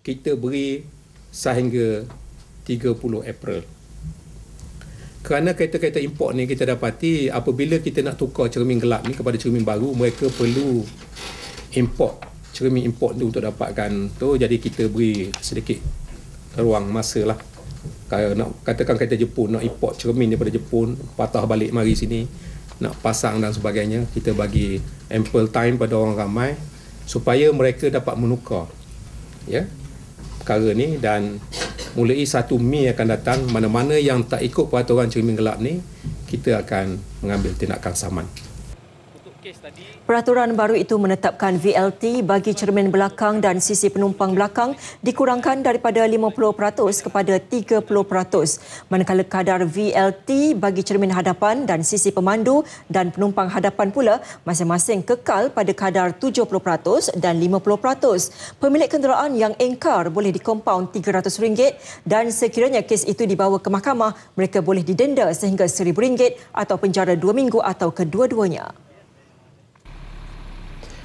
kita beri sehingga 30 April. Kerana kereta-kereta import ni kita dapati apabila kita nak tukar cermin gelap ni kepada cermin baru, mereka perlu import cermin import tu untuk dapatkan tu. Jadi kita beri sedikit ruang masa lah. Kalau nak katakan kereta Jepun nak import cermin daripada Jepun, patah balik mari sini, nak pasang dan sebagainya, kita bagi ample time pada orang ramai supaya mereka dapat menukar. Ya, yeah? perkara ni dan mulai 1 Mei akan datang mana-mana yang tak ikut peraturan cermin gelap ni kita akan mengambil tindakan saman. Peraturan baru itu menetapkan VLT bagi cermin belakang dan sisi penumpang belakang dikurangkan daripada 50% kepada 30%. Manakala kadar VLT bagi cermin hadapan dan sisi pemandu dan penumpang hadapan pula masing-masing kekal pada kadar 70% dan 50%. Pemilik kenderaan yang engkar boleh dikompaun RM300 dan sekiranya kes itu dibawa ke mahkamah, mereka boleh didenda sehingga RM1,000 atau penjara 2 minggu atau kedua-duanya.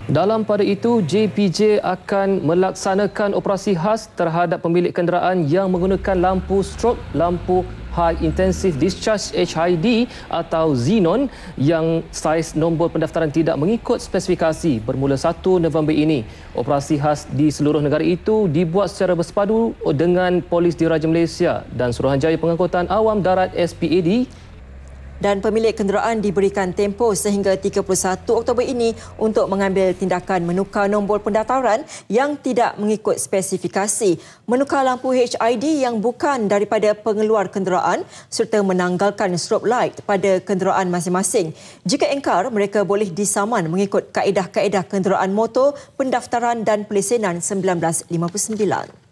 Dalam pada itu, JPJ akan melaksanakan operasi khas terhadap pemilik kenderaan yang menggunakan lampu strobe, lampu High Intensive Discharge HID atau Xenon yang saiz nombor pendaftaran tidak mengikut spesifikasi bermula 1 November ini. Operasi khas di seluruh negara itu dibuat secara bersepadu dengan Polis Diraja Malaysia dan Suruhanjaya Pengangkutan Awam Darat SPAD dan pemilik kenderaan diberikan tempoh sehingga 31 Oktober ini untuk mengambil tindakan menukar nombor pendaftaran yang tidak mengikut spesifikasi, menukar lampu HID yang bukan daripada pengeluar kenderaan serta menanggalkan strobe light pada kenderaan masing-masing. Jika engkar, mereka boleh disaman mengikut kaedah-kaedah kenderaan motor pendaftaran dan pelesenan 1959.